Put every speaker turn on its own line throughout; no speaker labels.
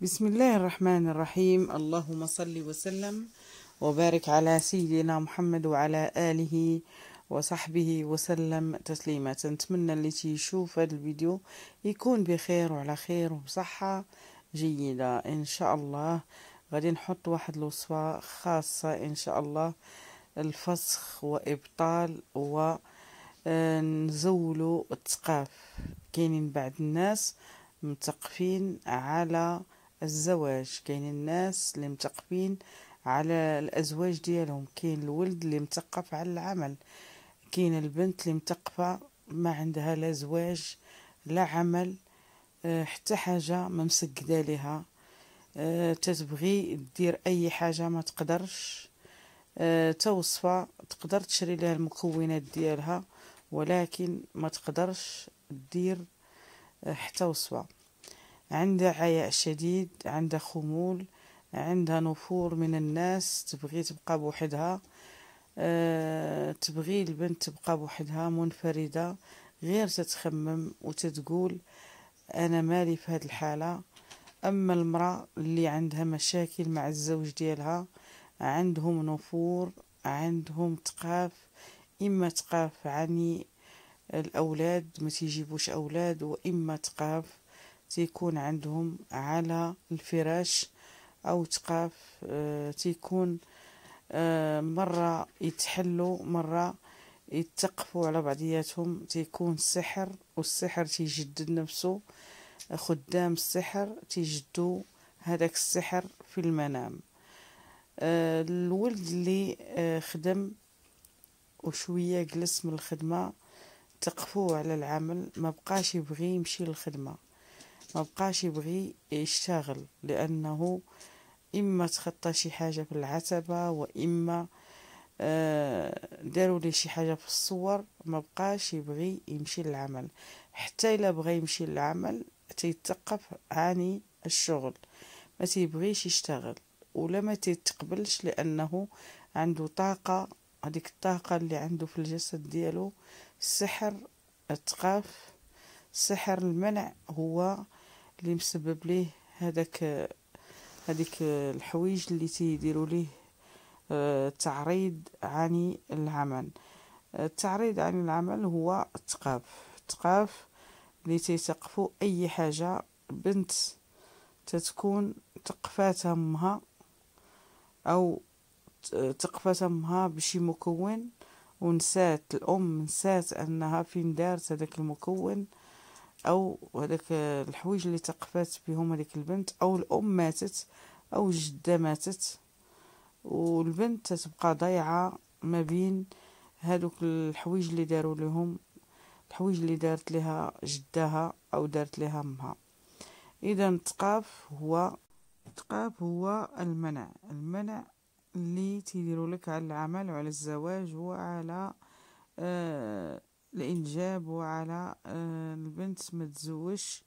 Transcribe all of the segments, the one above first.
بسم الله الرحمن الرحيم اللهم صل وسلم وبارك على سيدنا محمد وعلى آله وصحبه وسلم تسليما نتمنى اللي تيشوف هذا الفيديو يكون بخير وعلى خير وبصحة جيدة إن شاء الله غادي نحط واحد الوصفة خاصة إن شاء الله الفسخ وإبطال و آه، نزولوا التقاف كاينين بعض الناس متقفين على الزواج كاين الناس اللي مثقفين على الازواج ديالهم كاين الولد اللي مثقف على العمل كاين البنت اللي مثقفه ما عندها لا زواج لا عمل آه، حتى حاجه ما مسكده لها آه، تتبغي دير اي حاجه ما تقدرش آه، توصفه تقدر تشري لها المكونات ديالها ولكن ما تقدرش دير حتى وصفه عنده عياء شديد عنده خمول عندها نفور من الناس تبغي تبقى بوحدها أه تبغي البنت تبقى بوحدها منفردة غير تتخمم وتتقول أنا مالي في هذه الحالة أما المرأة اللي عندها مشاكل مع الزوج ديالها عندهم نفور عندهم تقاف إما تقاف عني الأولاد ما تيجيبوش أولاد وإما تقاف تيكون عندهم على الفراش او تقاف آه، تيكون آه، مرة يتحلوا مرة يتقفوا على بعضياتهم تيكون سحر والسحر تيجدد نفسه خدام السحر تيجدو هذاك السحر في المنام آه، الولد اللي خدم وشويه جلس من الخدمه تقفوه على العمل ما بقاش يبغي يمشي للخدمه ما بقاش يبغي يشتغل لانه اما تخطى شي حاجه في العتبه واما آه، داروا ليه شي حاجه في الصور ما بقاش يبغي يمشي للعمل حتى الا بغى يمشي للعمل تيتقف عن الشغل ما تيبغيش يشتغل ولا ما تيتقبلش لانه عنده طاقه هذيك الطاقه اللي عنده في الجسد ديالو السحر التقاف سحر المنع هو اللي مسبب ليه هذاك هذيك الحوايج اللي تيديروا ليه التعريض آه، عن العمل آه، التعريض عن العمل هو التقاف التقاف اللي تيتقفوا اي حاجه بنت تتكون تقفات امها او تقفات امها بشي مكون ونسات الام نسات انها فين دارت هذاك المكون او هذاك الحوايج اللي تقفات بهم هذيك البنت او الام ماتت او الجده ماتت والبنت تبقى ضايعه ما بين هذوك الحوايج اللي داروا لهم الحوايج اللي دارت لها جدها او دارت لها امها اذا التقاف هو التقاف هو المنع المنع اللي تيديروا لك على العمل وعلى الزواج وعلى آه الإنجاب وعلى آه، البنت ما تزوجش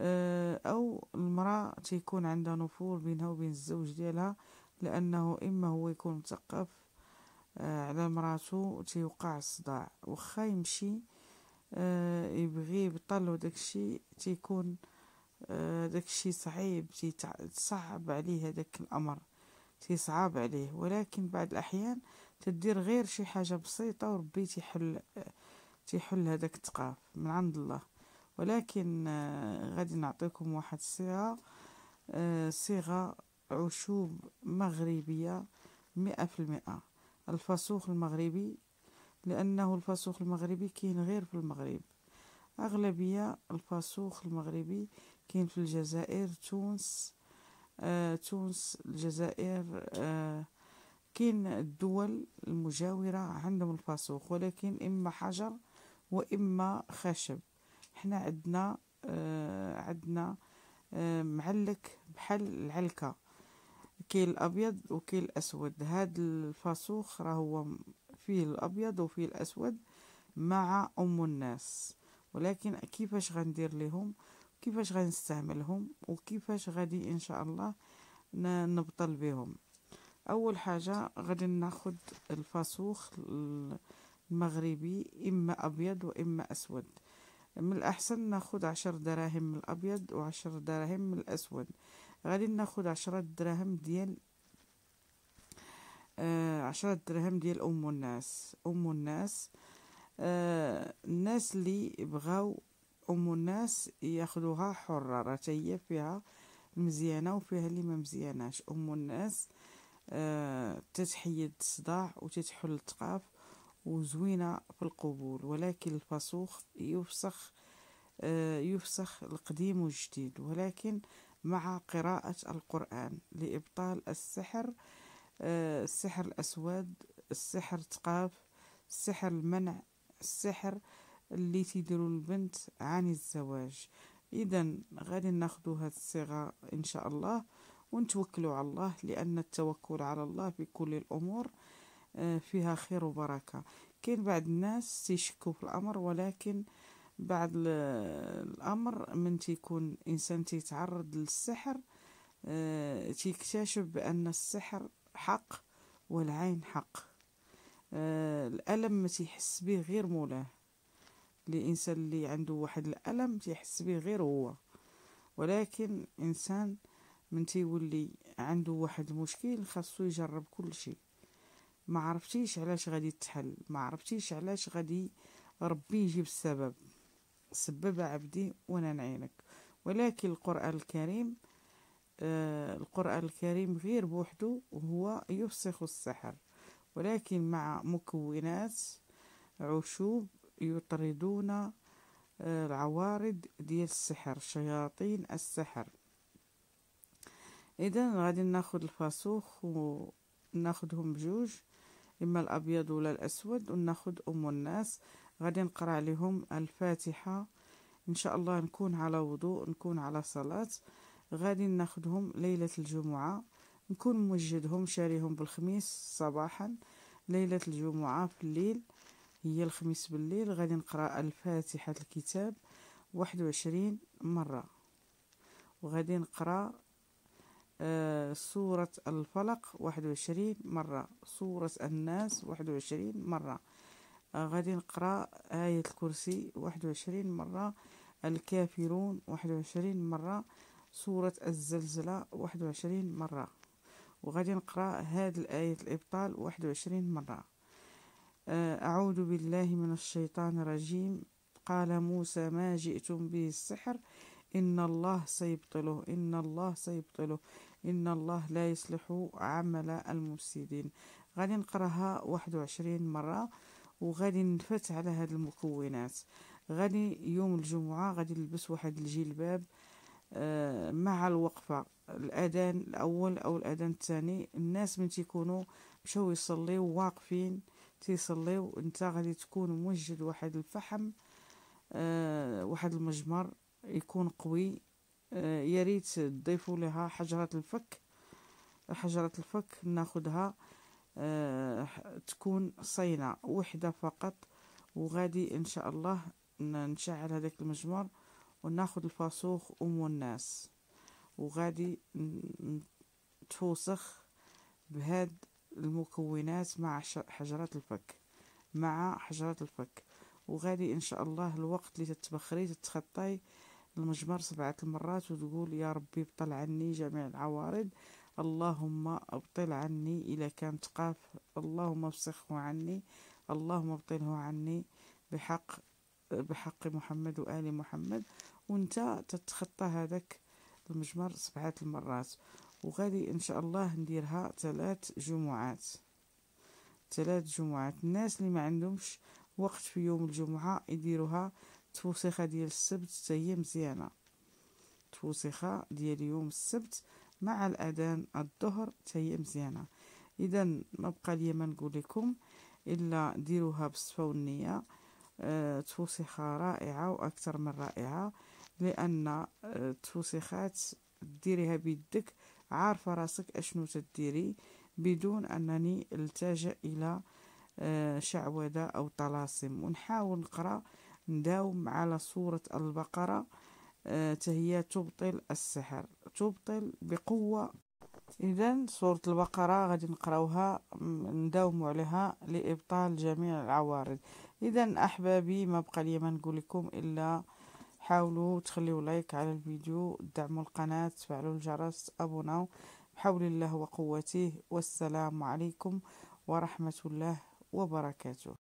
آه، أو المرأة تيكون عندها نفور بينها وبين الزوج ديالها لأنه إما هو يكون مثقف آه، على مراتو تيوقع الصداع وخا يمشي يبغي يبطل وداكشي تيكون داكشي صعيب تيصعب عليه هذاك الأمر تيصعب عليه ولكن بعض الأحيان تدير غير شي حاجة بسيطة وربي تيحل تيحل هذاك التقاف من عند الله ولكن آه، غادي نعطيكم واحد الصيغه آه، صيغه عشوب مغربيه مئة في المئة الفسوخ المغربي لأنه الفسوخ المغربي كاين غير في المغرب أغلبية الفسوخ المغربي كاين في الجزائر تونس آه، تونس الجزائر آه، كاين الدول المجاورة عندهم الفسوق ولكن إما حجر واما خشب حنا عندنا آه عندنا آه معلك بحال العلكه كاين الابيض وكاين الاسود هاد الفاسوخ راه هو فيه الابيض وفيه الاسود مع ام الناس ولكن كيفاش غندير ليهم كيفاش غنستعملهم وكيفاش غادي ان شاء الله نبطل بهم اول حاجه غادي ناخد الفاسوخ مغربي إما أبيض وإما أسود من الأحسن ناخد عشر دراهم من الأبيض وعشر دراهم من الأسود غادي ناخد عشرة دراهم ديال آه عشرة دراهم ديال أم الناس أم الناس آه الناس اللي بغاو أم الناس ياخدوها حرة راه هي فيها المزيانة وفيها اللي ما مزياناش أم الناس آه تتحيد الصداع وتتحل التقاف وزوينة في القبول ولكن الفسوخ يفسخ آه، يفسخ القديم والجديد ولكن مع قراءة القرآن لإبطال السحر آه، السحر الأسود السحر تقاف السحر المنع السحر اللي تيديرو البنت عن الزواج إذا غادي ناخدو هاد الصيغة إن شاء الله ونتوكلوا على الله لأن التوكل على الله في كل الأمور آه، فيها خير وبركة كاين بعض الناس تيشكوا في الأمر ولكن بعد الأمر من تيكون إنسان تيتعرض للسحر آه، تيكتشف بأن السحر حق والعين حق آه، الألم ما تيحس به غير مولاه الانسان اللي عنده واحد الالم تيحس به غير هو ولكن انسان من تيولي عنده واحد المشكل خاصو يجرب كل شيء ما عرفتيش علاش غادي تحل ما عرفتيش علاش غادي ربي يجيب السبب سبب عبدي وانا نعينك ولكن القران الكريم آه القران الكريم غير بوحده هو يفسخ السحر ولكن مع مكونات عشوب يطردون آه العوارض ديال السحر شياطين السحر اذا غادي ناخد الفاسوخ وناخذهم بجوج إما الأبيض ولا الأسود وناخد أم الناس غادي نقرأ عليهم الفاتحة إن شاء الله نكون على وضوء نكون على صلاة غادي ناخدهم ليلة الجمعة نكون موجدهم شاريهم بالخميس صباحا ليلة الجمعة في الليل هي الخميس بالليل غادي نقرأ الفاتحة الكتاب واحد وعشرين مرة وغادي نقرأ آه، سورة الفلق واحد وعشرين مرة سورة الناس واحد وعشرين مرة آه، غادي نقرا آية الكرسي واحد وعشرين مرة الكافرون واحد وعشرين مرة سورة الزلزلة واحد وعشرين مرة وغادي نقرا هاد الآية الإبطال واحد وعشرين مرة آه، أعوذ بالله من الشيطان الرجيم قال موسى ما جئتم به السحر إن الله سيبطله إن الله سيبطله إن الله لا يصلح عمل المفسدين غادي نقراها واحد وعشرين مرة وغادي نفت على هاد المكونات غادي يوم الجمعة غادي نلبس واحد الجلباب آه، مع الوقفة الأذان الأول أو الأذان الثاني الناس من تيكونوا مشاو يصليو واقفين تيصليو انت غادي تكون موجد واحد الفحم آه، واحد المجمر يكون قوي آه، يا ريت تضيفوا لها حجرة الفك حجرة الفك ناخدها آه، تكون صينة وحدة فقط وغادي ان شاء الله نشعل هذاك المجمر وناخد الفاسوخ ام الناس وغادي تفوسخ بهاد المكونات مع حجرات الفك مع حجرات الفك وغادي ان شاء الله الوقت اللي تتبخري تتخطي المجمر سبعة المرات وتقول يا ربي ابطل عني جميع العوارض اللهم ابطل عني إلى كانت قاف اللهم افسخه عني اللهم ابطله عني بحق بحق محمد وآل محمد وانت تتخطى هذاك المجمر سبعة المرات وغادي ان شاء الله نديرها ثلاث جمعات ثلاث جمعات الناس اللي ما عندهمش وقت في يوم الجمعة يديروها التوسيخه ديال السبت حتى هي مزيانه التوسيخه ديال يوم السبت مع الاذان الظهر حتى هي مزيانه اذا ما بقى لي ما نقول لكم الا ديروها بالصفه والنيه أه توسيخه رائعه واكثر من رائعه لان التوسيخات آه، ديريها بيدك عارفه راسك اشنو تديري بدون انني التجا الى آه، شعوذه او طلاسم ونحاول نقرا نداوم على سورة البقرة آه، تهي تبطل السحر تبطل بقوة إذا سورة البقرة غادي نقراوها نداوم عليها لإبطال جميع العوارض إذا أحبابي ما بقى لي ما نقول لكم إلا حاولوا تخليو لايك على الفيديو دعموا القناة تفعلوا الجرس ابوناو بحول الله وقوته والسلام عليكم ورحمة الله وبركاته